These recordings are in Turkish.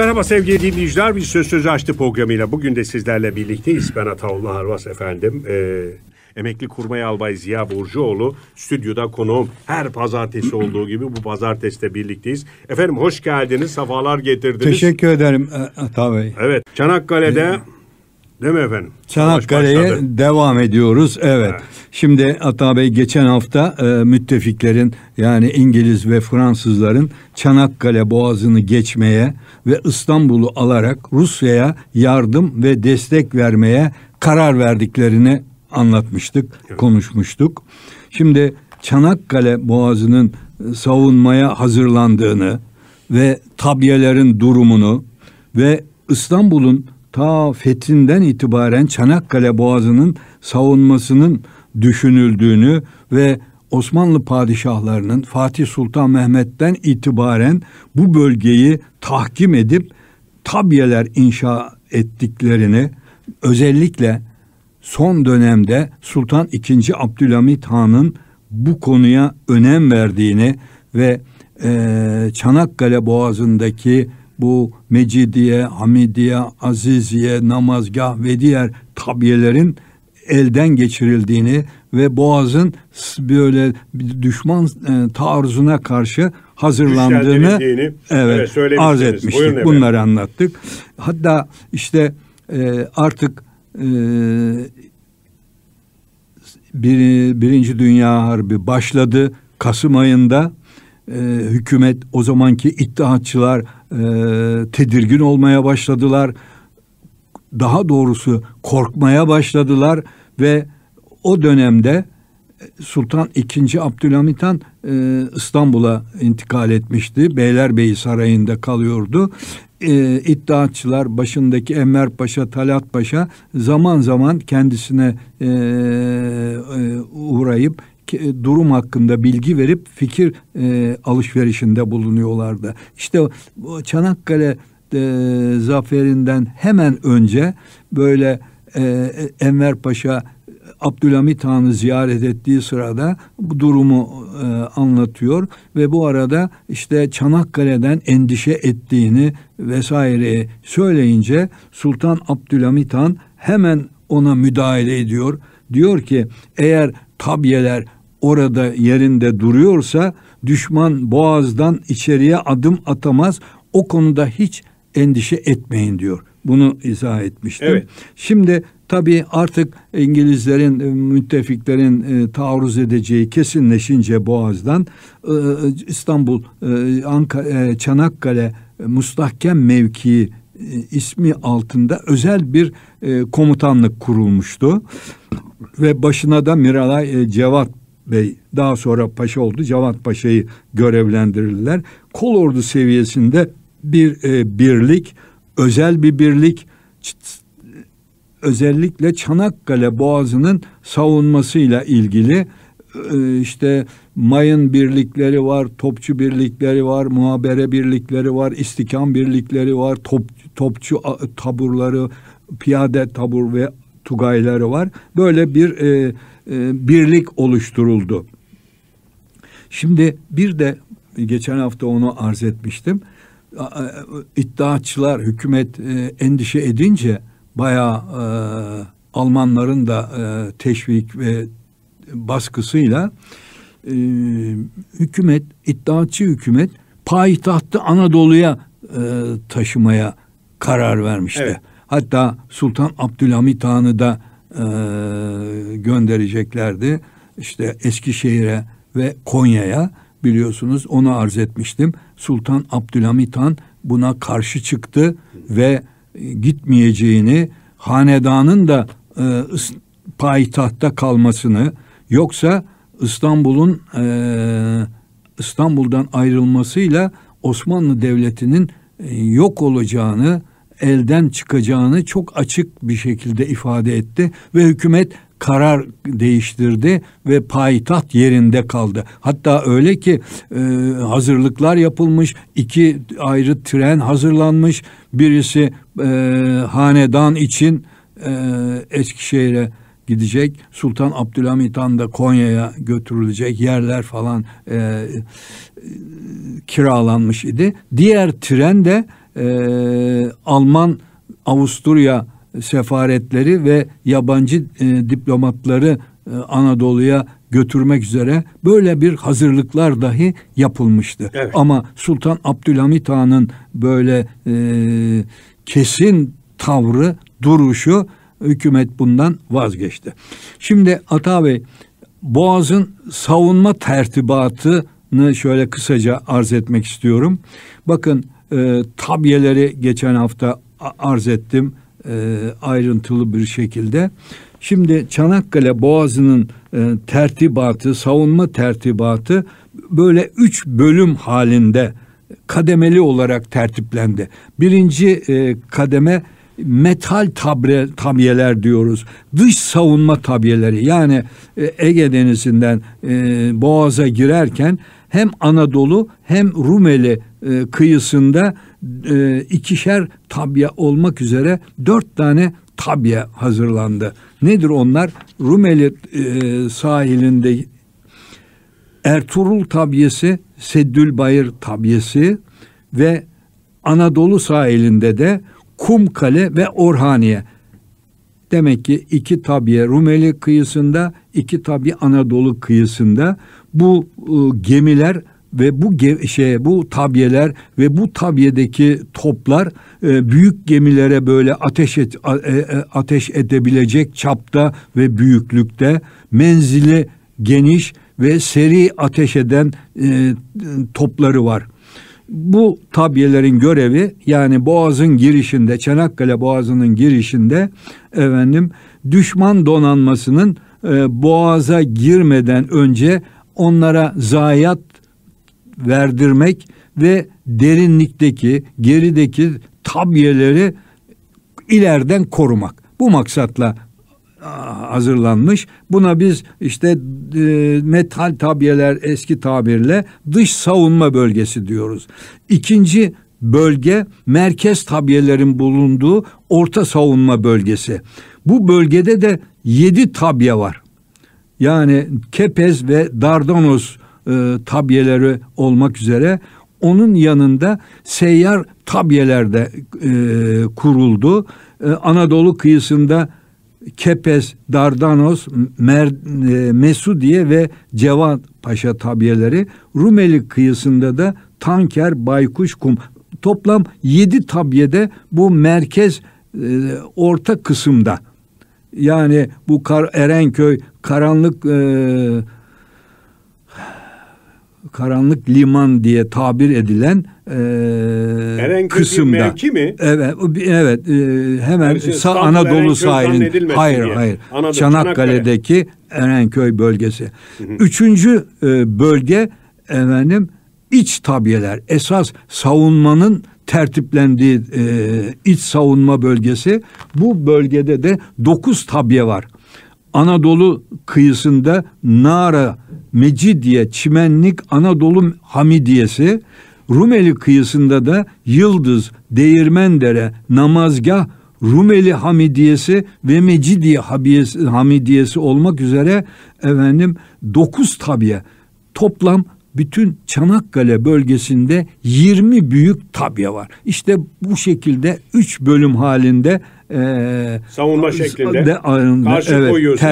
Merhaba sevgili dinleyiciler. biz Söz söz Açtı programıyla bugün de sizlerle birlikteyiz. Ben Ataoğlu Harvas efendim. Ee, emekli kurmay albay Ziya Burcuoğlu stüdyoda konuğum. Her pazartesi olduğu gibi bu pazartesi de birlikteyiz. Efendim hoş geldiniz, safalar getirdiniz. Teşekkür ederim e, Ata Bey. Evet, Çanakkale'de... Ee... Değil mi efendim? Çanakkale'ye devam ediyoruz. Evet. evet. Şimdi Ata Bey geçen hafta e, müttefiklerin yani İngiliz ve Fransızların Çanakkale Boğazı'nı geçmeye ve İstanbul'u alarak Rusya'ya yardım ve destek vermeye karar verdiklerini anlatmıştık, evet. konuşmuştuk. Şimdi Çanakkale Boğazı'nın e, savunmaya hazırlandığını ve tabyelerin durumunu ve İstanbul'un ta fethinden itibaren Çanakkale Boğazı'nın savunmasının düşünüldüğünü ve Osmanlı padişahlarının Fatih Sultan Mehmet'ten itibaren bu bölgeyi tahkim edip tabyeler inşa ettiklerini özellikle son dönemde Sultan II. Abdülhamit Han'ın bu konuya önem verdiğini ve e, Çanakkale Boğazı'ndaki bu Mecidiye, Hamidiye, Aziziye, Namazgah ve diğer tabiyelerin elden geçirildiğini ve boğazın böyle düşman e, taarruzuna karşı hazırlandığını evet, evet arz etmiştik. Bunları anlattık. Hatta işte e, artık e, bir, Birinci Dünya Harbi başladı Kasım ayında e, hükümet o zamanki iddiatçılar e, tedirgin olmaya başladılar. Daha doğrusu korkmaya başladılar ve o dönemde e, Sultan II. Abdülhamit Han e, İstanbul'a intikal etmişti. Beylerbeyi Sarayı'nda kalıyordu. E, iddiatçılar başındaki Enver Paşa, Talat Paşa zaman zaman kendisine e, e, uğrayıp e, durum hakkında bilgi verip fikir e, alışverişinde bulunuyorlardı. İşte Çanakkale e, zaferinden hemen önce böyle e, e, Enver Paşa Abdülhamit Han'ı ziyaret ettiği sırada bu durumu e, anlatıyor ve bu arada işte Çanakkale'den endişe ettiğini vesaire söyleyince Sultan Abdülhamit Han hemen ona müdahale ediyor. Diyor ki eğer tabyeler orada yerinde duruyorsa düşman boğazdan içeriye adım atamaz. O konuda hiç endişe etmeyin diyor. Bunu izah etmiştim. Evet. Şimdi tabii artık İngilizlerin, e, müttefiklerin e, taarruz edeceği kesinleşince Boğaz'dan e, e İstanbul, e, Ankara, e, Çanakkale mustahkem mevkii ismi altında özel bir komutanlık kurulmuştu. Ve başına da Miralay Cevat Bey daha sonra paşa oldu. Cevat Paşa'yı görevlendirirler. Kol ordu seviyesinde bir e, birlik, özel bir birlik özellikle Çanakkale Boğazı'nın savunmasıyla ilgili e, işte mayın birlikleri var, topçu birlikleri var, muhabere birlikleri var, istikam birlikleri var, top, topçu taburları, piyade tabur ve tugayları var. Böyle bir e, e, birlik oluşturuldu. Şimdi bir de geçen hafta onu arz etmiştim. İddiaçılar hükümet e, endişe edince bayağı e, Almanların da teşvik ve baskısıyla hükümet iddiaçı hükümet payitahtı Anadolu'ya taşımaya karar vermişti. Evet. Hatta Sultan Abdülhamit Han'ı da e, göndereceklerdi. İşte Eskişehir'e ve Konya'ya biliyorsunuz onu arz etmiştim. Sultan Abdülhamit Han buna karşı çıktı ve gitmeyeceğini, hanedanın da e, payitahtta kalmasını yoksa İstanbul'un e, İstanbul'dan ayrılmasıyla Osmanlı Devleti'nin e, yok olacağını elden çıkacağını çok açık bir şekilde ifade etti ve hükümet karar değiştirdi ve payitaht yerinde kaldı. Hatta öyle ki e, hazırlıklar yapılmış, iki ayrı tren hazırlanmış. Birisi e, hanedan için e, Eskişehir'e gidecek. Sultan Abdülhamit Han da Konya'ya götürülecek yerler falan e, e, kiralanmış idi. Diğer tren de e, Alman Avusturya sefaretleri ve yabancı e, diplomatları e, Anadolu'ya götürmek üzere böyle bir hazırlıklar dahi yapılmıştı. Evet. Ama Sultan Abdülhamit Han'ın böyle e, kesin tavrı, duruşu hükümet bundan vazgeçti. Şimdi Ata Bey, Boğaz'ın savunma tertibatını şöyle kısaca arz etmek istiyorum. Bakın e, tabyeleri geçen hafta arz ettim e, ayrıntılı bir şekilde. Şimdi Çanakkale Boğazı'nın e, tertibatı, savunma tertibatı böyle üç bölüm halinde kademeli olarak tertiplendi. Birinci e, kademe metal tabre, tabyeler diyoruz. Dış savunma tabyeleri yani e, Ege Denizi'nden e, Boğaz'a girerken hem Anadolu hem Rumeli e, kıyısında e, ikişer tabya olmak üzere dört tane tabya hazırlandı. Nedir onlar? Rumeli e, sahilinde Ertuğrul tabyesi, Seddül Bayır tabyesi ve Anadolu sahilinde de Kumkale ve Orhaniye. Demek ki iki tabiye Rumeli kıyısında, iki tabi Anadolu kıyısında bu e, gemiler ve bu şey bu tabyeler ve bu tabyedeki toplar e, büyük gemilere böyle ateş et, a, e, e, ateş edebilecek çapta ve büyüklükte menzili geniş ve seri ateş eden e, topları var. Bu tabyelerin görevi yani boğazın girişinde Çanakkale boğazının girişinde efendim düşman donanmasının e, boğaza girmeden önce onlara zayiat verdirmek ve derinlikteki, gerideki tabiyeleri ileriden korumak. Bu maksatla ah, hazırlanmış. Buna biz işte e, metal tabiyeler eski tabirle dış savunma bölgesi diyoruz. İkinci bölge merkez tabiyelerin bulunduğu orta savunma bölgesi. Bu bölgede de yedi tabiye var. Yani Kepez ve Dardanos e, tabyeleri olmak üzere onun yanında seyyar tabyeler de e, kuruldu. E, Anadolu kıyısında Kepes, Dardanos, Mer, e, Mesudiye ve Cevat Paşa tabyeleri Rumeli kıyısında da Tanker, Baykuş, Kum. Toplam yedi tabyede bu merkez e, orta kısımda. Yani bu Kar Erenköy, Karanlık e, karanlık liman diye tabir edilen e, Erenköy kısımda. Mevki mi? Evet, evet. E, hemen yani şey, Anadolu Erenköy sahilin. Hayır, diye. hayır. Anadolu, Çanakkale'deki Çanakkale. Erenköy bölgesi. Hı hı. Üçüncü e, bölge efendim iç tabiyeler. Esas savunmanın tertiplendiği e, iç savunma bölgesi. Bu bölgede de dokuz tabiye var. Anadolu kıyısında Nara Mecidiye, Çimenlik, Anadolu Hamidiyesi, Rumeli kıyısında da Yıldız, Değirmendere, Namazgah, Rumeli Hamidiyesi ve Mecidiye Hamidiyesi olmak üzere efendim 9 tabiye toplam bütün Çanakkale bölgesinde 20 büyük tabya var. İşte bu şekilde 3 bölüm halinde e, savunma şeklinde de, e, karşı evet, koyuyorsun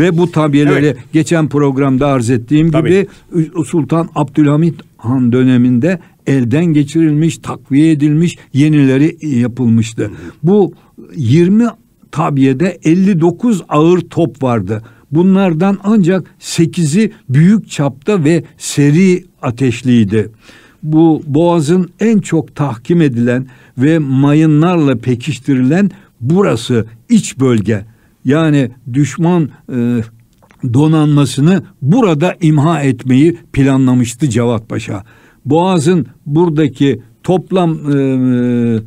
Ve bu tabiyeleri evet. geçen programda arz ettiğim Tabii. gibi Sultan Abdülhamit Han döneminde elden geçirilmiş, takviye edilmiş, yenileri e, yapılmıştı. Hı. Bu 20 tabiyede 59 ağır top vardı. Bunlardan ancak 8'i büyük çapta ve seri ateşliydi bu boğazın en çok tahkim edilen ve mayınlarla pekiştirilen burası iç bölge. Yani düşman e, donanmasını burada imha etmeyi planlamıştı Cevat Paşa. Boğaz'ın buradaki toplam e,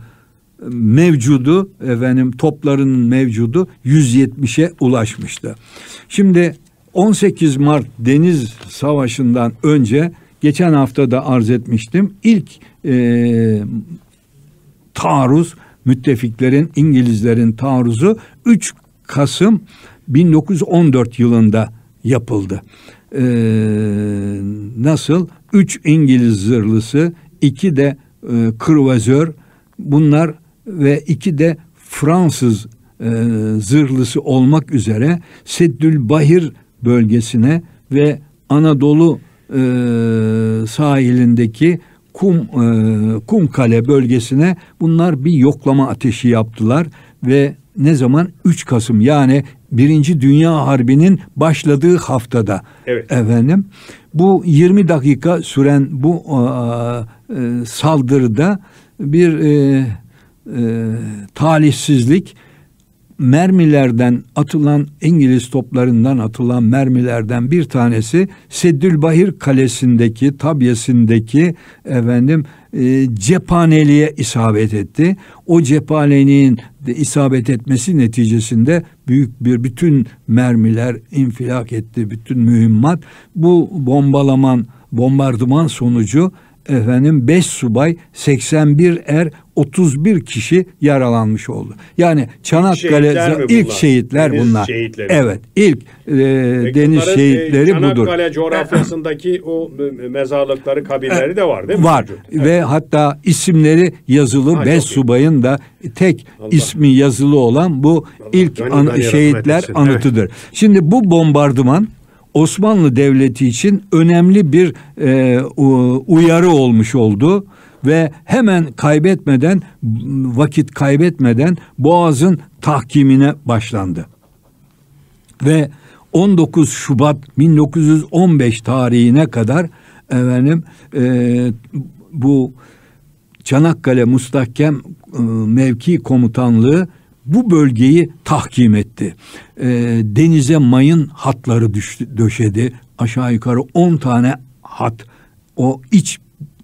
mevcudu efendim toplarının mevcudu 170'e ulaşmıştı. Şimdi 18 Mart Deniz Savaşı'ndan önce geçen hafta da arz etmiştim. İlk e, taarruz müttefiklerin İngilizlerin taarruzu 3 Kasım 1914 yılında yapıldı. Ee, nasıl? 3 İngiliz zırhlısı, 2 de e, kruvazör bunlar ve 2 de Fransız e, zırhlısı olmak üzere Seddül Bahir bölgesine ve Anadolu e, sahilindeki kum e, kum kale bölgesine bunlar bir yoklama ateşi yaptılar ve ne zaman 3 Kasım yani Birinci Dünya Harbi'nin başladığı haftada evet. efendim bu 20 dakika süren bu e, e, saldırıda bir e, e, talihsizlik mermilerden atılan İngiliz toplarından atılan mermilerden bir tanesi Seddülbahir Kalesi'ndeki tabyesindeki efendim e, cephaneliğe isabet etti. O cephaneliğin de isabet etmesi neticesinde büyük bir bütün mermiler infilak etti. Bütün mühimmat bu bombalaman bombardıman sonucu efendim 5 subay 81 er 31 kişi yaralanmış oldu. Yani Çanakkale ilk şehitler, ilk bunlar? şehitler deniz bunlar. Şehitleri. Evet, ilk e, deniz e, şehitleri Çanakkale budur. Çanakkale coğrafyasındaki o mezarlıkları, kabirleri de var değil mi? Var. Evet. Ve hatta isimleri yazılı ha, Bez Subay'ın da tek Allah. ismi yazılı olan bu Allah. ilk an, şehitler anıtıdır. Evet. Şimdi bu bombardıman Osmanlı Devleti için önemli bir e, uyarı olmuş oldu ve hemen kaybetmeden vakit kaybetmeden Boğaz'ın tahkimine başlandı. Ve 19 Şubat 1915 tarihine kadar efendim e, bu Çanakkale Mustahkem e, Mevki Komutanlığı bu bölgeyi tahkim etti. E, denize mayın hatları düştü, döşedi. Aşağı yukarı 10 tane hat o iç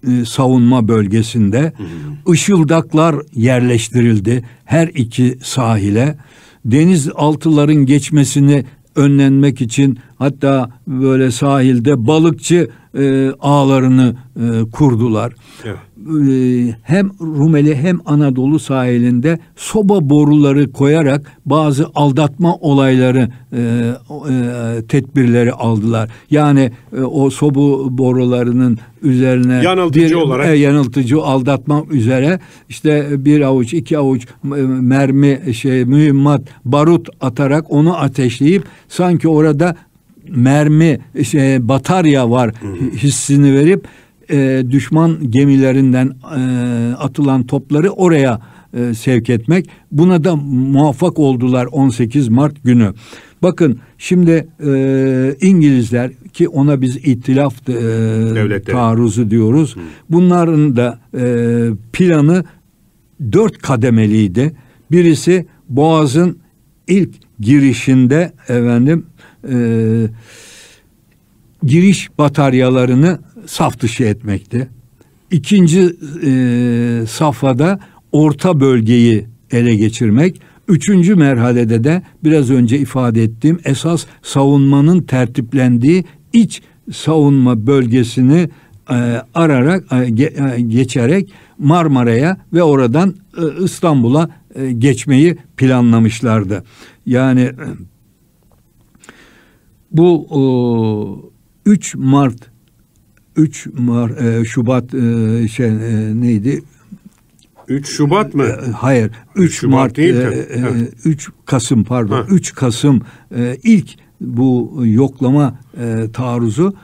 e, savunma bölgesinde hı hı. ışıldaklar yerleştirildi her iki sahile. Denizaltıların geçmesini önlenmek için hatta böyle sahilde balıkçı e, ağlarını e, kurdular. Evet. E, hem Rumeli hem Anadolu sahilinde soba boruları koyarak bazı aldatma olayları e, e, tedbirleri aldılar. Yani e, o soba borularının üzerine yanıltıcı bir, olarak e, yanıltıcı aldatma üzere işte bir avuç iki avuç e, mermi şey mühimmat barut atarak onu ateşleyip sanki orada mermi şey batarya var hmm. hissini verip e, düşman gemilerinden e, atılan topları oraya e, sevk etmek. Buna da muvaffak oldular 18 Mart günü. Bakın şimdi e, İngilizler ki ona biz itilaf e, taarruzu diyoruz. Hı. Bunların da e, planı dört kademeliydi. Birisi Boğaz'ın ilk girişinde efendim e, giriş bataryalarını saf dışı etmekte. İkinci e, safhada orta bölgeyi ele geçirmek. Üçüncü merhalede de biraz önce ifade ettiğim esas savunmanın tertiplendiği iç savunma bölgesini e, ararak e, e geçerek Marmara'ya ve oradan e, İstanbul'a e, geçmeyi planlamışlardı. Yani bu e, 3 Mart 3 Mar e, Şubat e, şey e, neydi? 3 Şubat mı? E, e, hayır. 3 Şubat Mart değil e, e, 3 Kasım pardon. Ha. 3 Kasım e, ilk bu yoklama e, taarruzu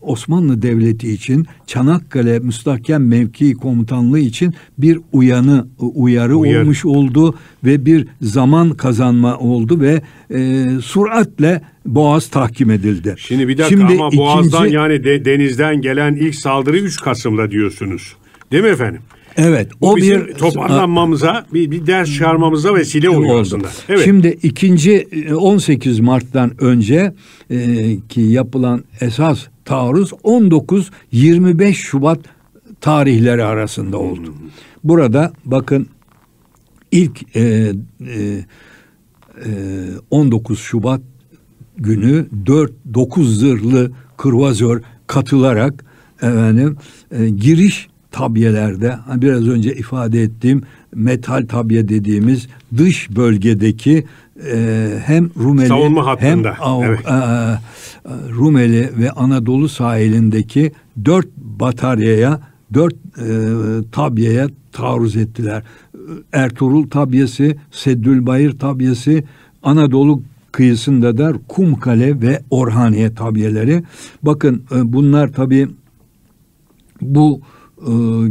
Osmanlı Devleti için Çanakkale müstahkem mevkii komutanlığı için bir uyanı uyarı, uyarı. olmuş oldu ve bir zaman kazanma oldu ve e, suratle Boğaz tahkim edildi. Şimdi bir dakika Şimdi ama ikinci... yani de, denizden gelen ilk saldırı 3 Kasım'da diyorsunuz. Değil mi efendim? Evet. Bu o bizim bir toparlanmamıza, bir, bir ders çıkarmamıza vesile oluyor aslında. Evet. Şimdi ikinci 18 e, Mart'tan önce e, ki yapılan esas taarruz 19-25 Şubat tarihleri arasında oldu. Hmm. Burada bakın ilk e, e, 19 e, Şubat günü 4 9 zırhlı kırvazör katılarak efendim e, giriş tabyelerde biraz önce ifade ettiğim metal tabya dediğimiz dış bölgedeki e, hem Rumeli Savunma hem Av, evet. E, e, Rumeli ve Anadolu sahilindeki dört bataryaya dört e, tabyaya taarruz ettiler. Ertuğrul tabyası, Seddülbayır tabyası, Anadolu kıyısında da Kumkale ve Orhaniye tabyeleri. Bakın e, bunlar tabii bu e,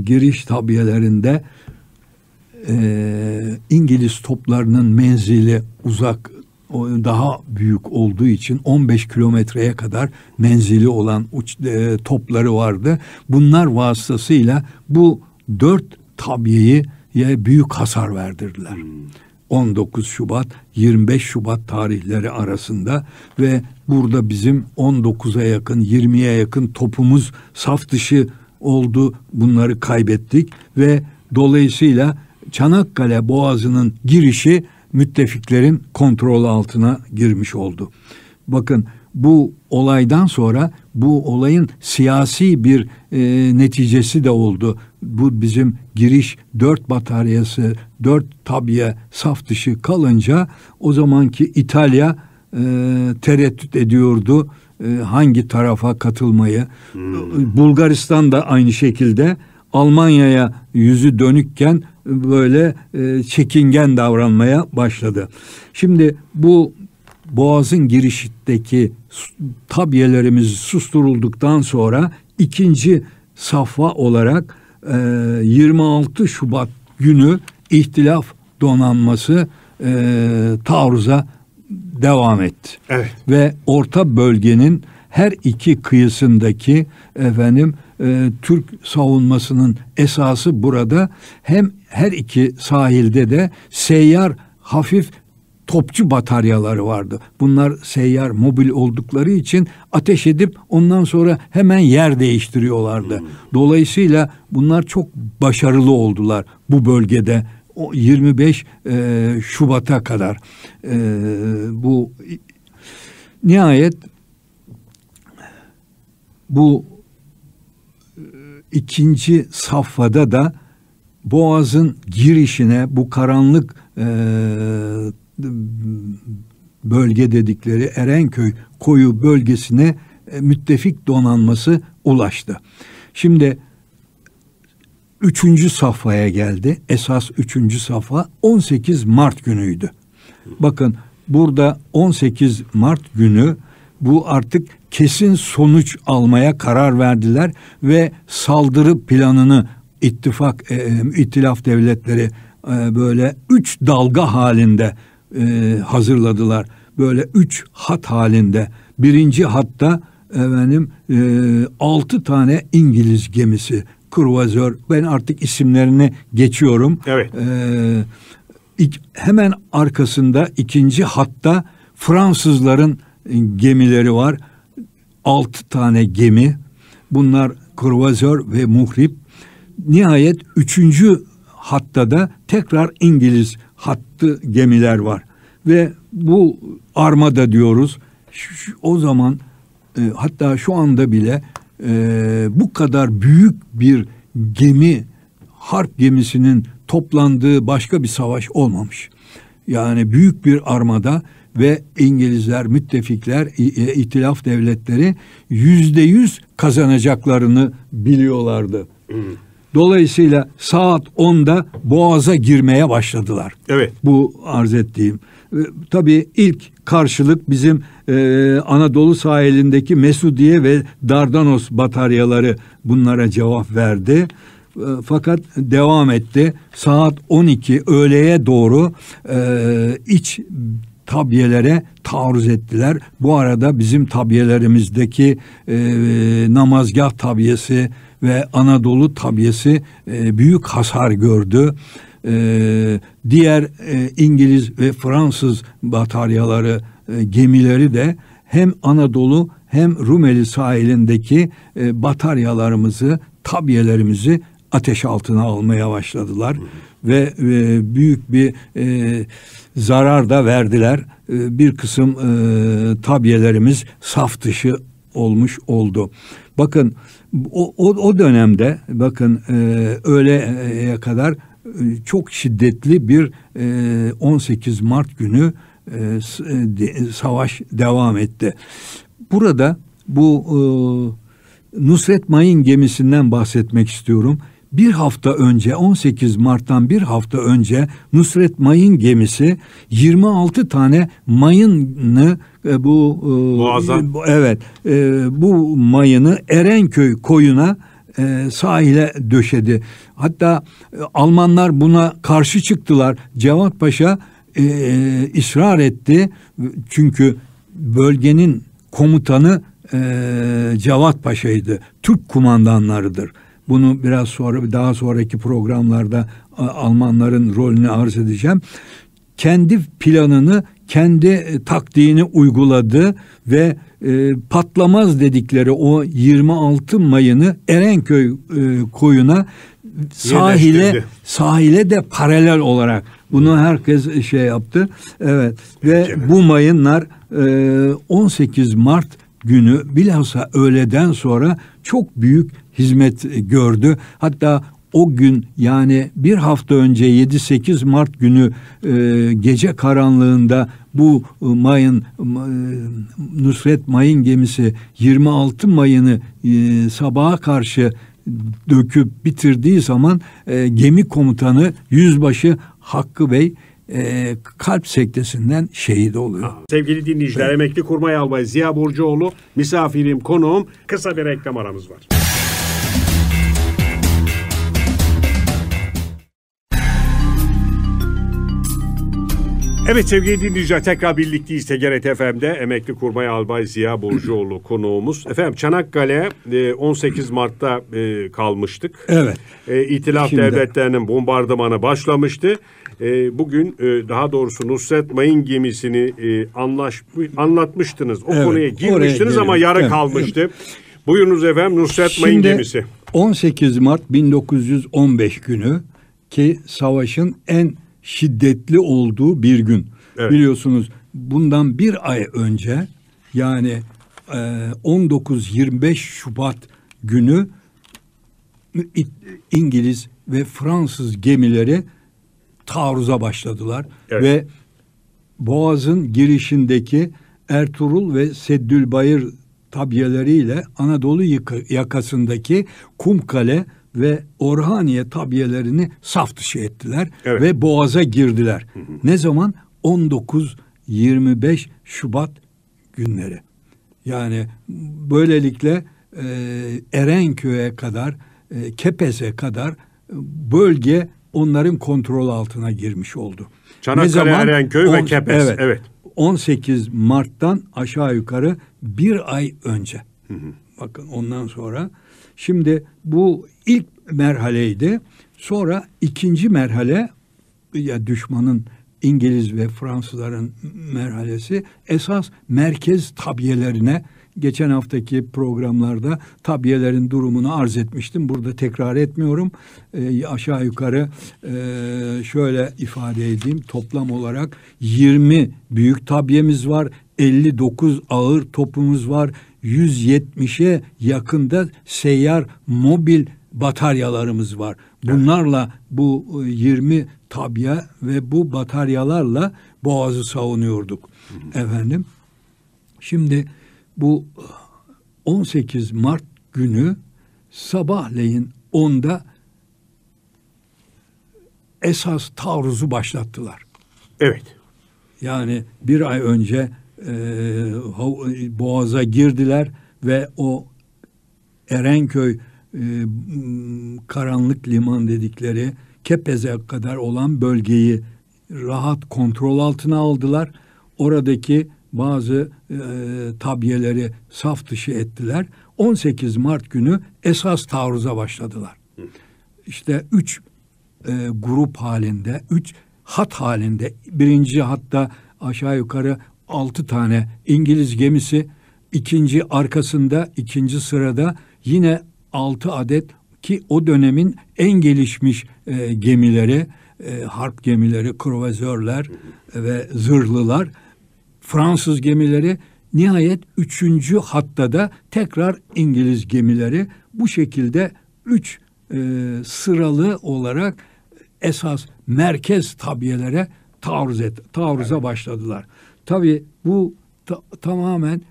giriş tabiyelerinde e, İngiliz toplarının menzili uzak daha büyük olduğu için 15 kilometreye kadar menzili olan uç, e, topları vardı. Bunlar vasıtasıyla bu dört tabiyeyi büyük hasar verdirdiler. 19 hmm. Şubat 25 Şubat tarihleri arasında ve burada bizim 19'a yakın 20'ye yakın topumuz saf dışı oldu bunları kaybettik ve dolayısıyla Çanakkale Boğazı'nın girişi müttefiklerin kontrol altına girmiş oldu. Bakın bu olaydan sonra bu olayın siyasi bir e, neticesi de oldu. Bu bizim giriş dört bataryası, dört tabiye saf dışı kalınca o zamanki İtalya e, tereddüt ediyordu. E, hangi tarafa katılmayı. Hmm. Bulgaristan da aynı şekilde Almanya'ya yüzü dönükken böyle e, çekingen davranmaya başladı. Şimdi bu boğazın girişindeki tabyelerimiz susturulduktan sonra ikinci safha olarak 26 e, Şubat günü ihtilaf donanması taarruza devam etti. Evet. Ve orta bölgenin her iki kıyısındaki efendim e, Türk savunmasının esası burada hem her iki sahilde de seyyar hafif topçu bataryaları vardı. Bunlar seyyar mobil oldukları için ateş edip ondan sonra hemen yer değiştiriyorlardı. Hmm. Dolayısıyla bunlar çok başarılı oldular bu bölgede 25 e, Şubat'a kadar e, bu nihayet bu e, ikinci safhada da boğazın girişine bu karanlık e, bölge dedikleri Erenköy koyu bölgesine e, müttefik donanması ulaştı. Şimdi üçüncü safhaya geldi. Esas üçüncü safha 18 Mart günüydü. Bakın burada 18 Mart günü bu artık kesin sonuç almaya karar verdiler ve saldırı planını ittifak e, e ittilaf devletleri e, böyle üç dalga halinde e, hazırladılar. Böyle üç hat halinde. Birinci hatta efendim e, altı tane İngiliz gemisi Kurvazör ben artık isimlerini geçiyorum. Evet. Ee, hemen arkasında ikinci hatta Fransızların e, gemileri var. Altı tane gemi. Bunlar kurvazör ve muhrip. Nihayet üçüncü hatta da tekrar İngiliz hattı gemiler var. Ve bu armada diyoruz. Şu, şu, o zaman e, hatta şu anda bile e, bu kadar büyük bir gemi harp gemisinin toplandığı başka bir savaş olmamış. Yani büyük bir armada ve İngilizler, müttefikler, e, itilaf devletleri yüzde yüz kazanacaklarını biliyorlardı. Dolayısıyla saat 10'da boğaza girmeye başladılar. Evet. Bu arz ettiğim. E, tabii ilk karşılık bizim e, Anadolu sahilindeki Mesudiye ve Dardanos bataryaları bunlara cevap verdi ee, fakat devam etti. Saat 12 öğleye doğru e, iç tabyelere taarruz ettiler. Bu arada bizim tabyelerimizdeki e, namazgah tabyesi ve Anadolu tabyesi e, büyük hasar gördü e, diğer e, İngiliz ve Fransız bataryaları e, gemileri de hem Anadolu hem Rumeli sahilindeki e, bataryalarımızı, tabyelerimizi ateş altına almaya başladılar. Hı Ve e, büyük bir e, zarar da verdiler. E, bir kısım e, tabyelerimiz saf dışı olmuş oldu. Bakın o, o, o dönemde bakın e, öğleye kadar çok şiddetli bir 18 e, Mart günü e, e, savaş devam etti. Burada bu Nusret Mayın gemisinden bahsetmek istiyorum. Bir hafta önce 18 Mart'tan bir hafta önce Nusret Mayın gemisi 26 tane mayını bu Muazzam. evet bu mayını Erenköy koyuna e, sahile döşedi. Hatta e, Almanlar buna karşı çıktılar. Cevat Paşa e, e, ısrar etti. Çünkü bölgenin komutanı e, Cevat Paşa'ydı. Türk kumandanlarıdır. Bunu biraz sonra daha sonraki programlarda e, Almanların rolünü arz edeceğim. Kendi planını, kendi e, taktiğini uyguladı ve e, patlamaz dedikleri o 26 mayını Erenköy e, koyuna sahile sahile de paralel olarak bunu herkes e, şey yaptı. Evet ve bu mayınlar e, 18 Mart günü bilhassa öğleden sonra çok büyük hizmet gördü. Hatta o gün yani bir hafta önce 7-8 Mart günü e, gece karanlığında bu e, mayın e, Nusret mayın gemisi 26 mayını e, sabaha karşı döküp bitirdiği zaman e, gemi komutanı yüzbaşı Hakkı Bey e, kalp sektesinden şehit oluyor. Sevgili dinleyiciler, evet. emekli kurmay albay Ziya Burcuoğlu misafirim, konuğum. Kısa bir reklam aramız var. Evet sevgili dinleyiciler tekrar birlikteyiz Tegeret FM'de emekli kurmay albay Ziya Burcuoğlu konuğumuz. Efendim Çanakkale 18 e, Mart'ta e, kalmıştık. Evet. E, İtilaf Şimdi... devletlerinin bombardımanı başlamıştı. Bugün daha doğrusu Nusret Mayın gemisini anlaş, anlatmıştınız. O evet, konuya girmiştiniz ama yarı evet, kalmıştı. Evet. Buyurunuz efendim Nusret Şimdi, Mayın gemisi. 18 Mart 1915 günü ki savaşın en şiddetli olduğu bir gün. Evet. Biliyorsunuz bundan bir ay önce yani e, 19-25 Şubat günü İngiliz ve Fransız gemileri taarruza başladılar evet. ve Boğaz'ın girişindeki Ertuğrul ve Seddülbayır tabyeleriyle Anadolu yakasındaki Kumkale ve Orhaniye tabiyelerini saf dışı ettiler evet. ve Boğaz'a girdiler. Hı hı. Ne zaman? 19-25 Şubat günleri. Yani böylelikle e, Erenköy'e kadar, e, Kepez'e kadar e, bölge onların kontrol altına girmiş oldu. Çanakkale, ne zaman? Erenköy on, ve Kepez. Evet, evet. 18 Mart'tan aşağı yukarı bir ay önce. Hı hı. Bakın ondan sonra. Şimdi bu ilk merhaleydi. Sonra ikinci merhale ya düşmanın İngiliz ve Fransızların merhalesi esas merkez tabiyelerine geçen haftaki programlarda tabiyelerin durumunu arz etmiştim. Burada tekrar etmiyorum. E, aşağı yukarı e, şöyle ifade edeyim. Toplam olarak 20 büyük tabiyemiz var. 59 ağır topumuz var. 170'e yakında seyyar mobil bataryalarımız var. Bunlarla bu 20 e, tabya ve bu bataryalarla boğazı savunuyorduk. Efendim şimdi bu 18 e, Mart günü sabahleyin 10'da esas taarruzu başlattılar. Evet. Yani bir ay önce e, e Boğaz'a girdiler ve o Erenköy e, karanlık liman dedikleri Kepez'e kadar olan bölgeyi rahat kontrol altına aldılar. Oradaki bazı e, tabiyeleri saf dışı ettiler. 18 Mart günü esas taarruza başladılar. İşte üç e, grup halinde, üç hat halinde. Birinci hatta aşağı yukarı altı tane İngiliz gemisi, ikinci arkasında, ikinci sırada yine 6 adet ki o dönemin en gelişmiş e, gemileri, e, harp gemileri, kruvazörler ve zırhlılar, Fransız gemileri nihayet üçüncü hatta da tekrar İngiliz gemileri bu şekilde üç e, sıralı olarak esas merkez tabiyelere taarruz et, taarruza evet. başladılar. Tabi bu ta, tamamen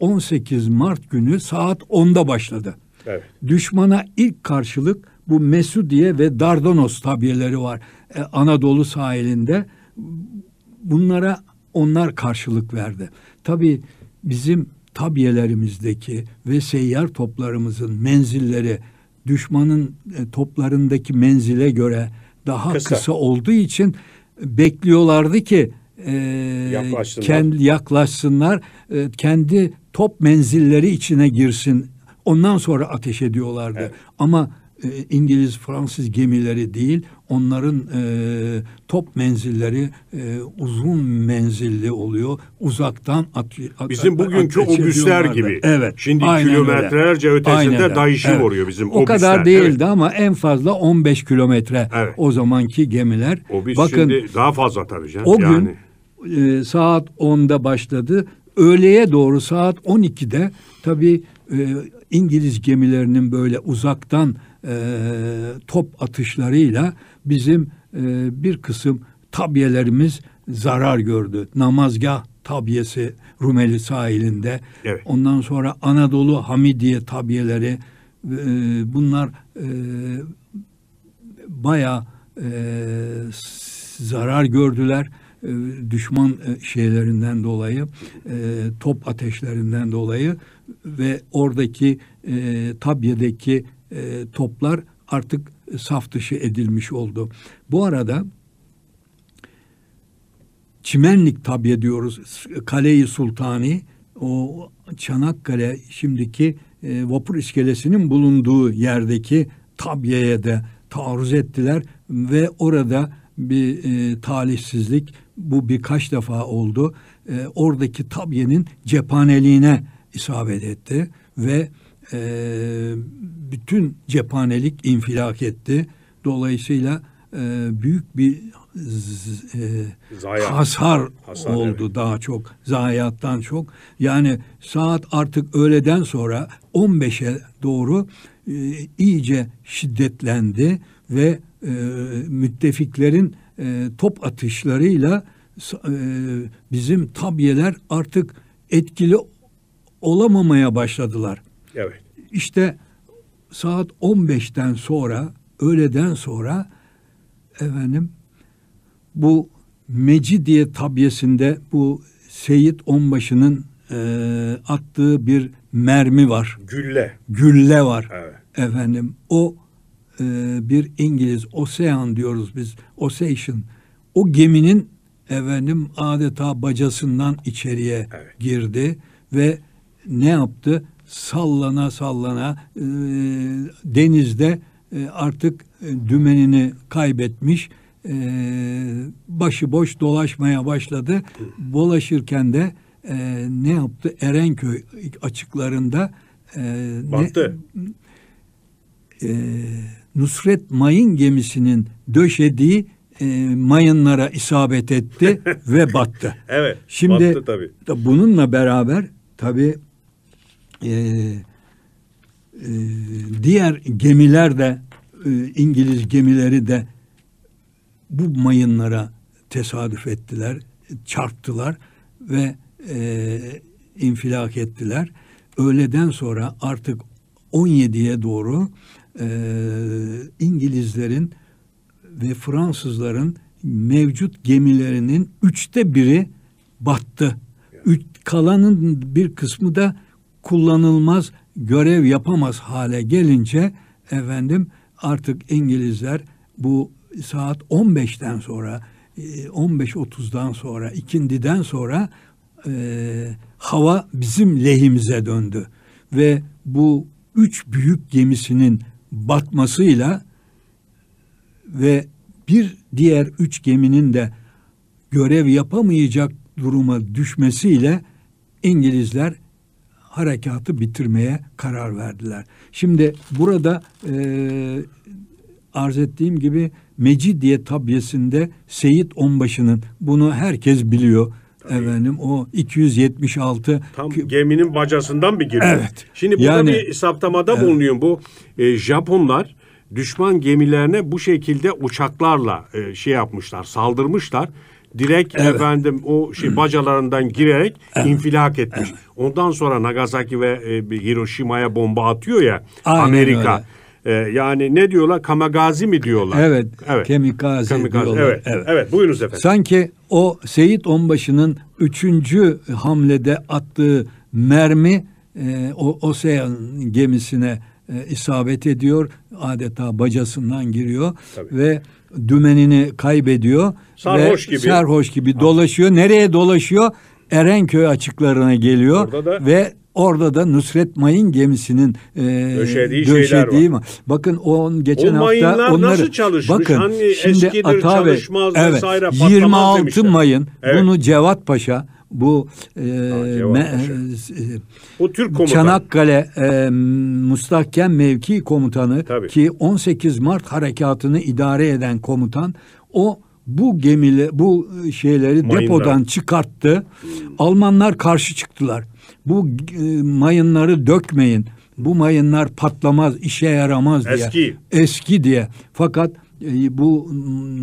18 Mart günü saat 10'da başladı. Evet. Düşmana ilk karşılık bu Mesudiye ve Dardanos tabiyeleri var ee, Anadolu sahilinde. Bunlara onlar karşılık verdi. Tabii bizim tabiyelerimizdeki ve seyyar toplarımızın menzilleri düşmanın e, toplarındaki menzile göre daha kısa, kısa olduğu için bekliyorlardı ki e, yaklaşsınlar. Kend, yaklaşsınlar e, kendi top menzilleri içine girsin Ondan sonra ateş ediyorlardı. Evet. Ama e, İngiliz, Fransız gemileri değil, onların e, top menzilleri e, uzun menzilli oluyor. Uzaktan at, at, Bizim bugünkü obüsler gibi. Evet. Şimdi aynen kilometrelerce öyle. ötesinde aynen dayışı evet. vuruyor bizim O kadar değildi evet. ama en fazla 15 kilometre evet. o zamanki gemiler. Obüs Bakın, şimdi daha fazla tabii canım. O yani. gün e, saat 10'da başladı. Öğleye doğru saat 12'de tabii e, İngiliz gemilerinin böyle uzaktan e, top atışlarıyla bizim e, bir kısım tabiyelerimiz zarar gördü. Namazgah tabiyesi Rumeli sahilinde. Evet. Ondan sonra Anadolu Hamidiye tabiyeleri e, bunlar e, baya e, zarar gördüler. E, düşman e, şeylerinden dolayı, e, top ateşlerinden dolayı ve oradaki tabiyedeki toplar artık saf dışı edilmiş oldu. Bu arada Çimenlik tabiye diyoruz. Kaleyi Sultani o Çanakkale şimdiki vapur iskelesinin bulunduğu yerdeki tabiye'ye de taarruz ettiler ve orada bir e, talihsizlik bu birkaç defa oldu. E, oradaki tabyenin cephaneliğine isabet etti ve e, bütün cephanelik infilak etti. Dolayısıyla e, büyük bir e, hasar, hasar oldu evet. daha çok zayiattan çok. Yani saat artık öğleden sonra 15'e doğru e, iyice şiddetlendi ve e, müttefiklerin e, top atışlarıyla e, bizim tabiyeler artık etkili olamamaya başladılar. Evet. İşte saat 15'ten sonra, öğleden sonra efendim bu Mecidiye tabyesinde bu Seyit Onbaşı'nın e, attığı bir mermi var. Gülle. Gülle var. Evet. Efendim o e, bir İngiliz Ocean diyoruz biz. Ocean. O geminin efendim adeta bacasından içeriye evet. girdi ve ne yaptı? Sallana sallana e, denizde e, artık e, dümenini kaybetmiş e, boş dolaşmaya başladı. Dolaşırken de e, ne yaptı? Erenköy açıklarında e, battı. Ne, e, Nusret Mayın gemisinin döşediği e, mayınlara isabet etti ve battı. Evet. Şimdi battı tabii. Da bununla beraber tabii e, e, diğer gemiler de e, İngiliz gemileri de bu mayınlara tesadüf ettiler, çarptılar ve e, infilak ettiler. Öğleden sonra artık 17'ye doğru e, İngilizlerin ve Fransızların mevcut gemilerinin üçte biri battı. Üç, kalanın bir kısmı da kullanılmaz, görev yapamaz hale gelince efendim artık İngilizler bu saat 15'ten sonra 15.30'dan e, sonra ikindiden sonra e, hava bizim lehimize döndü ve bu üç büyük gemisinin batmasıyla ve bir diğer üç geminin de görev yapamayacak duruma düşmesiyle İngilizler harekatı bitirmeye karar verdiler. Şimdi burada e, arz ettiğim gibi Mecidiye tabyesinde Seyit Onbaşı'nın bunu herkes biliyor Tabii. Efendim o 276 tam geminin bacasından bir giriyor. Evet. Şimdi burada yani, bir saptamada evet. bulunuyor bu e, Japonlar düşman gemilerine bu şekilde uçaklarla e, şey yapmışlar, saldırmışlar. Direkt evet. efendim o şey hmm. bacalarından girerek evet. infilak etmiş. Evet. Ondan sonra Nagasaki ve e, Hiroşima'ya bomba atıyor ya Aynen Amerika. Öyle. Ee, yani ne diyorlar? Kamagazi mi diyorlar? Evet. evet. Kemikazi, Kemikazi diyorlar. Evet. evet. Evet. Buyurunuz efendim. Sanki o Seyit Onbaşı'nın üçüncü hamlede attığı mermi e, o Osean gemisine e, isabet ediyor. Adeta bacasından giriyor Tabii. ve dümenini kaybediyor. Sarhoş ve gibi. Sarhoş gibi dolaşıyor. Nereye dolaşıyor? Erenköy açıklarına geliyor Orada da... ve Orada da Nusret Mayın gemisinin e, döşediği, döşediği var. Bakın on geçen o hafta onları nasıl çalışmış? bakın hani şimdi Ata evet, vesaire, 26 Mayın evet. bunu Cevat Paşa bu e, bu e, e, Türk komutanı. Çanakkale e, müstahkem mevki komutanı Tabii. ki 18 Mart harekatını idare eden komutan o bu gemili bu e, şeyleri Mayınlar. depodan çıkarttı. Hmm. Almanlar karşı çıktılar bu e, mayınları dökmeyin. Bu mayınlar patlamaz, işe yaramaz diye. Eski. Eski diye. Fakat e, bu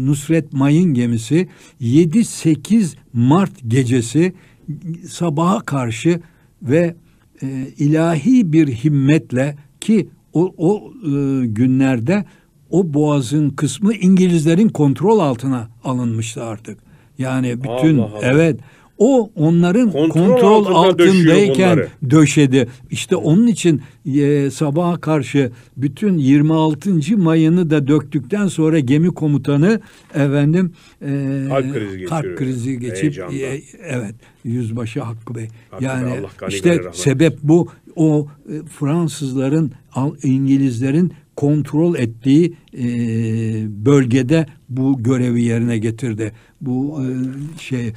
Nusret Mayın gemisi 7-8 Mart gecesi sabaha karşı ve e, ilahi bir himmetle ki o, o e, günlerde o boğazın kısmı İngilizlerin kontrol altına alınmıştı artık. Yani bütün Allah Allah. evet o onların kontrol, kontrol altındayken döşedi. İşte onun için e, sabaha karşı bütün 26. mayını da döktükten sonra gemi komutanı efendim e, kalp krizi geçip Heyecandan. e, evet yüzbaşı Hakkı Bey. Hakkı yani işte sebep bu o e, Fransızların, İngilizlerin kontrol ettiği e, bölgede bu görevi yerine getirdi. Bu e, şey e,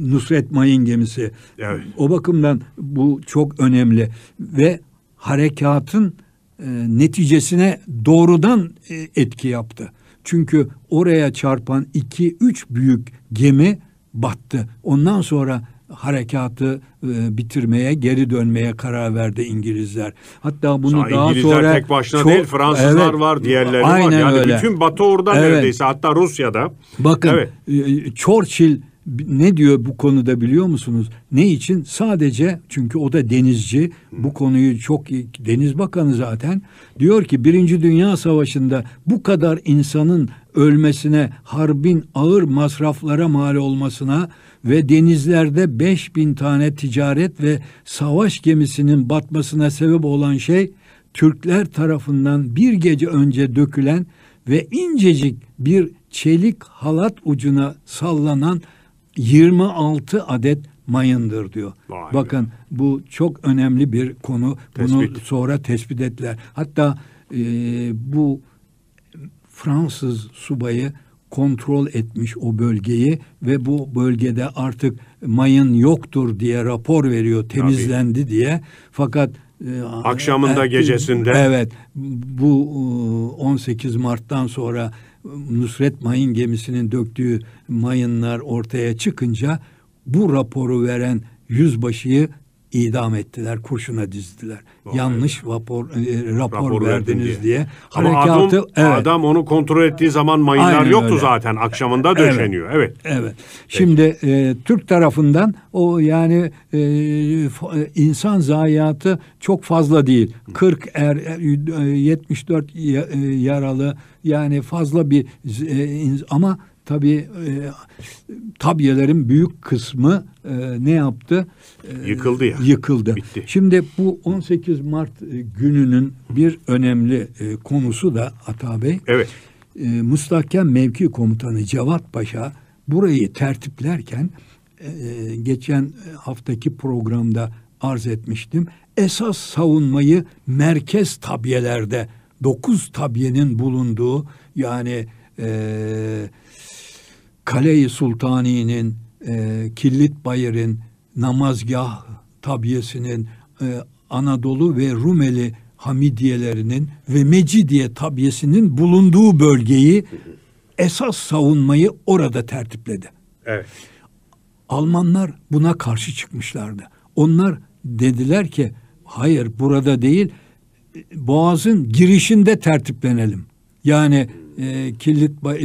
Nusret Mayın gemisi. Evet. O bakımdan bu çok önemli ve harekatın e, neticesine doğrudan e, etki yaptı. Çünkü oraya çarpan iki üç büyük gemi battı. Ondan sonra harekatı e, bitirmeye, geri dönmeye karar verdi İngilizler. Hatta bunu Sa, daha İngilizler sonra tek başına çok, değil, Fransızlar evet, var, diğerleri aynen var. Yani öyle. bütün Batı orada evet. neredeyse hatta Rusya'da. Bakın evet. e, Churchill ne diyor bu konuda biliyor musunuz? Ne için? Sadece çünkü o da denizci. Bu konuyu çok iyi, deniz bakanı zaten. Diyor ki Birinci Dünya Savaşı'nda bu kadar insanın ölmesine, harbin ağır masraflara mal olmasına ve denizlerde 5000 tane ticaret ve savaş gemisinin batmasına sebep olan şey Türkler tarafından bir gece önce dökülen ve incecik bir çelik halat ucuna sallanan 26 adet mayındır diyor. Vay Bakın be. bu çok önemli bir konu. Tespit. Bunu sonra tespit ettiler. Hatta e, bu Fransız subayı kontrol etmiş o bölgeyi ve bu bölgede artık mayın yoktur diye rapor veriyor temizlendi Tabii. diye. Fakat e, akşamında er, gecesinde evet bu 18 e, Mart'tan sonra Nusret Mayın gemisinin döktüğü mayınlar ortaya çıkınca bu raporu veren yüzbaşıyı idam ettiler, kurşuna dizdiler. Doğru. Yanlış vapor e, rapor, rapor verdiniz diye. diye. Harekatı, Ama adam, evet. adam onu kontrol ettiği zaman mayınlar Aynen yoktu öyle. zaten. Akşamında döşeniyor. Evet. Evet. evet. Şimdi e, Türk tarafından o yani e, e insan zayiatı çok fazla değil. Hı. 40 er, er 74 e, yaralı yani fazla bir e, ama Tabii e, tabiyelerin büyük kısmı e, ne yaptı? E, yıkıldı ya. Yıkıldı. Bitti. Şimdi bu 18 Mart e, gününün bir önemli e, konusu da Ata Bey. Evet. E, Mustahkem Mevki Komutanı Cevat Paşa burayı tertiplerken e, geçen haftaki programda arz etmiştim. Esas savunmayı merkez tabyelerde dokuz tabyenin bulunduğu yani e, Kale-i Sultani'nin, e, Killit Bayır'ın, Namazgah tabiyesinin, e, Anadolu ve Rumeli Hamidiyelerinin ve Mecidiye tabiyesinin bulunduğu bölgeyi esas savunmayı orada tertipledi. Evet. Almanlar buna karşı çıkmışlardı. Onlar dediler ki hayır burada değil Boğaz'ın girişinde tertiplenelim. Yani e, Killit e,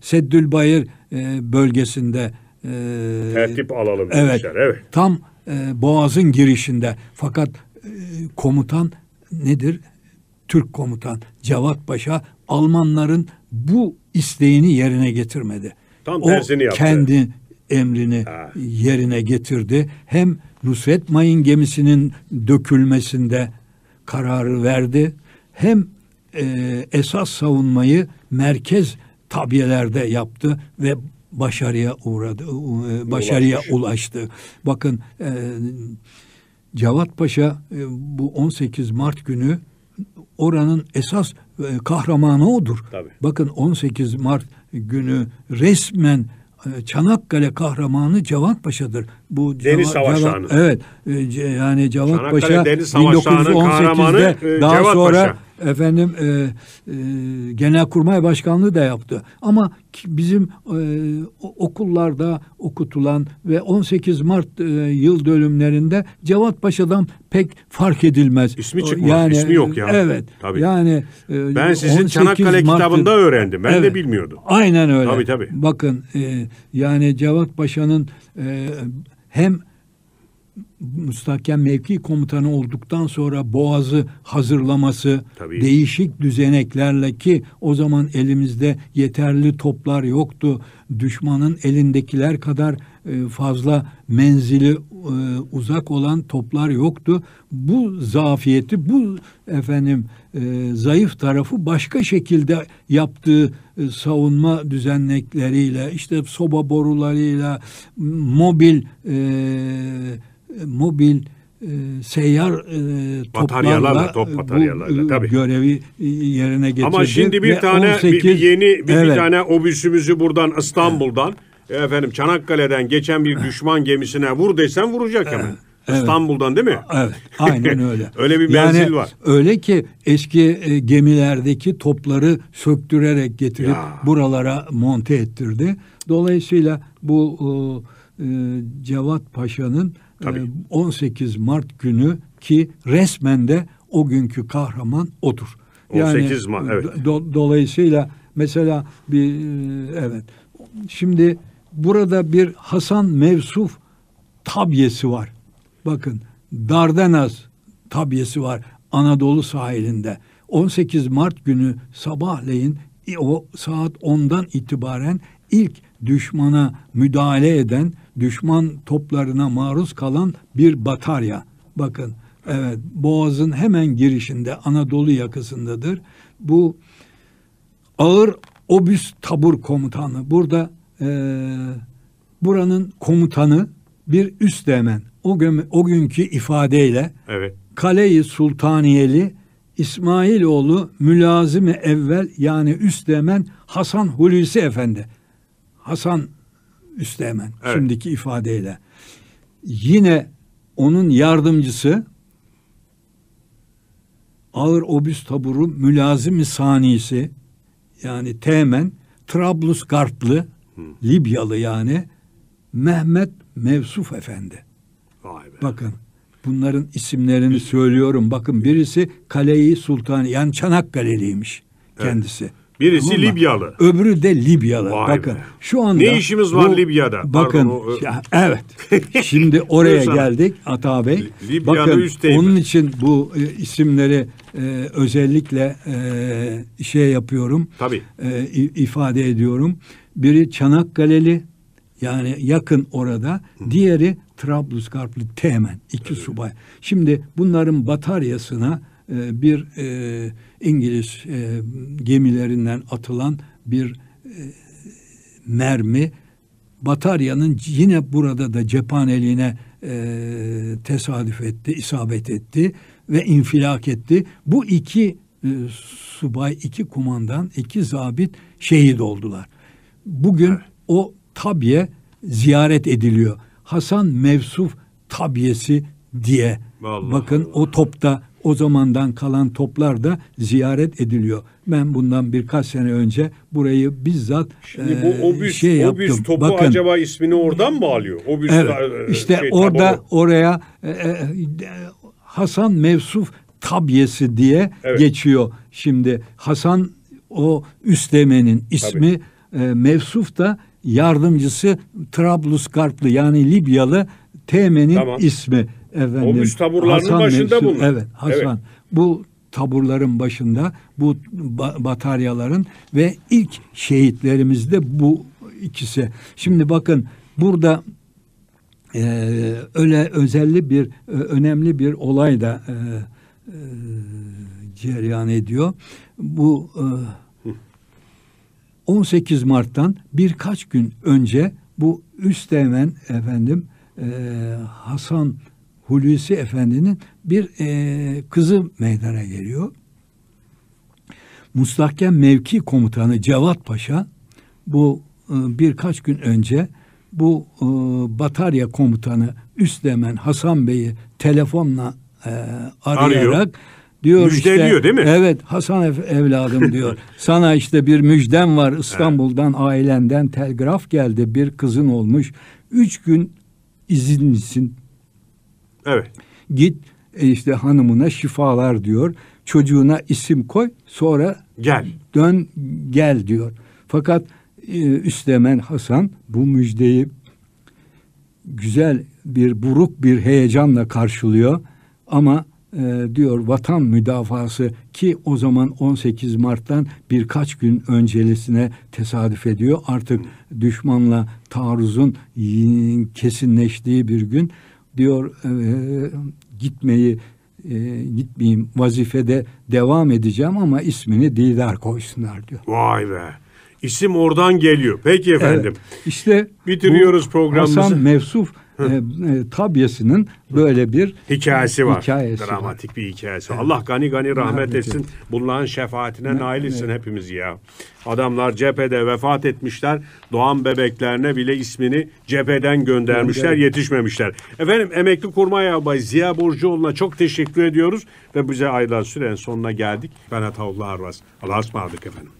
Seddül Bayır e, bölgesinde e, tertip alalım evet, demişler. Evet. Tam e, Boğaz'ın girişinde. Fakat e, komutan nedir? Türk komutan Cevat Paşa Almanların bu isteğini yerine getirmedi. Tam o tersini yaptı. kendi emrini ha. yerine getirdi. Hem Nusret Mayın gemisinin dökülmesinde kararı verdi. Hem e, esas savunmayı merkez tabiyelerde yaptı ve başarıya uğradı, e, başarıya ulaştı. ulaştı. Bakın e, Cevat Paşa e, bu 18 Mart günü oranın esas e, kahramanı odur. Tabii. Bakın 18 Mart günü resmen e, Çanakkale kahramanı Cevat Paşa'dır. Bu Deniz Savaşı Savaşları'nın. Evet. E, yani Cevat Çanakkale Paşa Deniz 1918'de e, daha Cevat sonra Paşa. efendim e, e, Genelkurmay Başkanlığı da yaptı. Ama bizim e, okullarda okutulan ve 18 Mart e, yıl dönümlerinde Cevat Paşa'dan pek fark edilmez. İsmi çıkmaz, yani, ismi yok ya. Evet. Tabii. Yani e, ben sizin Çanakkale Mart... kitabında öğrendim. Ben evet, de bilmiyordum. Aynen öyle. Tabii tabii. Bakın e, yani Cevat Paşa'nın e, hem müstahkem mevki komutanı olduktan sonra boğazı hazırlaması Tabii. değişik düzeneklerle ki o zaman elimizde yeterli toplar yoktu. Düşmanın elindekiler kadar e, fazla menzili e, uzak olan toplar yoktu. Bu zafiyeti, bu efendim e, zayıf tarafı başka şekilde yaptığı savunma düzenlekleriyle, işte soba borularıyla, mobil eee e, mobil e, seyyar e, bataryalarla, top e, bataryalarla bu, e, tabii. görevi yerine getirdi. Ama şimdi bir tane 18, bir, yeni bir, evet. bir tane obüsümüzü buradan İstanbul'dan evet. efendim Çanakkale'den geçen bir düşman gemisine vur desen vuracak hemen. Evet. İstanbul'dan değil mi? Evet. Aynen öyle. öyle bir menzil yani, var. Öyle ki eski e, gemilerdeki topları söktürerek getirip ya. buralara monte ettirdi. Dolayısıyla bu e, Cevat Paşa'nın Tabii. 18 ee, Mart günü ki resmen de o günkü kahraman odur. Yani 18 Mart evet. Do, dolayısıyla mesela bir e, evet. Şimdi burada bir Hasan Mevsuf tabyesi var. Bakın Dardanaz tabyesi var Anadolu sahilinde. 18 Mart günü sabahleyin o saat 10'dan itibaren ilk düşmana müdahale eden düşman toplarına maruz kalan bir batarya. Bakın evet Boğaz'ın hemen girişinde Anadolu yakısındadır. Bu ağır obüs tabur komutanı burada e, buranın komutanı bir üst demen. O, gün, o günkü ifadeyle evet. Kale-i Sultaniyeli İsmailoğlu mülazimi evvel yani üst demen Hasan Hulusi Efendi. Hasan Üsteğmen evet. şimdiki ifadeyle. Yine onun yardımcısı ağır obüs taburu mülazimi sanisi yani Teğmen Trablusgartlı hmm. Libyalı yani Mehmet Mevsuf Efendi. Vay be. Bakın bunların isimlerini Bir... söylüyorum. Bakın birisi Kaleyi Sultan yani Çanakkale'liymiş kendisi. Evet. Birisi tamam Libyalı. Öbürü de Libyalı. Vay bakın be. şu anda ne işimiz var bu, Libya'da? Bakın Pardon, o, ya, evet. Şimdi oraya geldik Ata Bey. Libya'da bakın üsteyim. onun için bu e, isimleri e, özellikle e, şey yapıyorum. Tabii. E, ifade ediyorum. Biri Çanakkale'li yani yakın orada. Hı. Diğeri Trablusgarplı Temen. İki evet. subay. Şimdi bunların bataryasına e, bir e, İngiliz e, gemilerinden atılan bir e, mermi bataryanın yine burada da cephaneliğine e, tesadüf etti, isabet etti ve infilak etti. Bu iki e, subay, iki kumandan, iki zabit şehit oldular. Bugün evet. o tabiye ziyaret ediliyor. Hasan Mevsuf tabiyesi diye. Vallahi Bakın Allah. o topta o zamandan kalan toplar da ziyaret ediliyor. Ben bundan birkaç sene önce burayı bizzat Şimdi bu e, obüs, şey yaptım. Obüs topu Bakın, acaba ismini oradan mı alıyor? Obüs evet, e, işte şey, orada tabanı. oraya e, e, Hasan Mevsuf Tabyesi diye evet. geçiyor. Şimdi Hasan o üstemenin ismi e, Mevsuf da yardımcısı Trabluskartlı yani Libyalı Teğmen'in tamam. ismi efendim, Olmuş taburlarının Hasan başında Mesut, bunlar. Evet Hasan. Evet. Bu taburların başında bu bataryaların ve ilk şehitlerimiz de bu ikisi. Şimdi bakın burada e, öyle özelli bir e, önemli bir olay da e, e, cereyan ediyor. Bu e, 18 Mart'tan birkaç gün önce bu Üsteğmen efendim e, Hasan Hulusi Efendi'nin bir e, kızı meydana geliyor. Mustahkem Mevki Komutanı Cevat Paşa bu e, birkaç gün önce bu e, batarya komutanı Üstemen Hasan Bey'i telefonla e, arayarak Arıyor. diyor işte, değil mi? Evet Hasan evladım diyor sana işte bir müjdem var İstanbul'dan ailenden telgraf geldi bir kızın olmuş. Üç gün izinlisin Evet. Git e, işte hanımına şifalar diyor. Çocuğuna isim koy sonra gel. Dön gel diyor. Fakat e, Üstemen Hasan bu müjdeyi güzel bir buruk bir heyecanla karşılıyor ama e, diyor vatan müdafası ki o zaman 18 Mart'tan birkaç gün öncelesine tesadüf ediyor. Artık düşmanla taarruzun kesinleştiği bir gün diyor e, gitmeyi e, gitmeyeyim vazifede devam edeceğim ama ismini Didar koysunlar diyor. Vay be. İsim oradan geliyor. Peki efendim. Evet, işte bitiriyoruz programımızı. Hasan Mevsuf e, e, böyle bir hikayesi var. Hikayesi Dramatik var. bir hikayesi. Evet. Allah gani gani rahmet, rahmet etsin. etsin. Bunların şefaatine evet. nail etsin evet. hepimiz ya. Adamlar cephede vefat etmişler. Doğan bebeklerine bile ismini cepheden göndermişler, Gönder. yetişmemişler. Efendim emekli kurmay albay Ziya Borcuoğlu'na çok teşekkür ediyoruz ve bize ayrılan süren sonuna geldik. Ben Ataullah Arvas. Allah'a ısmarladık efendim.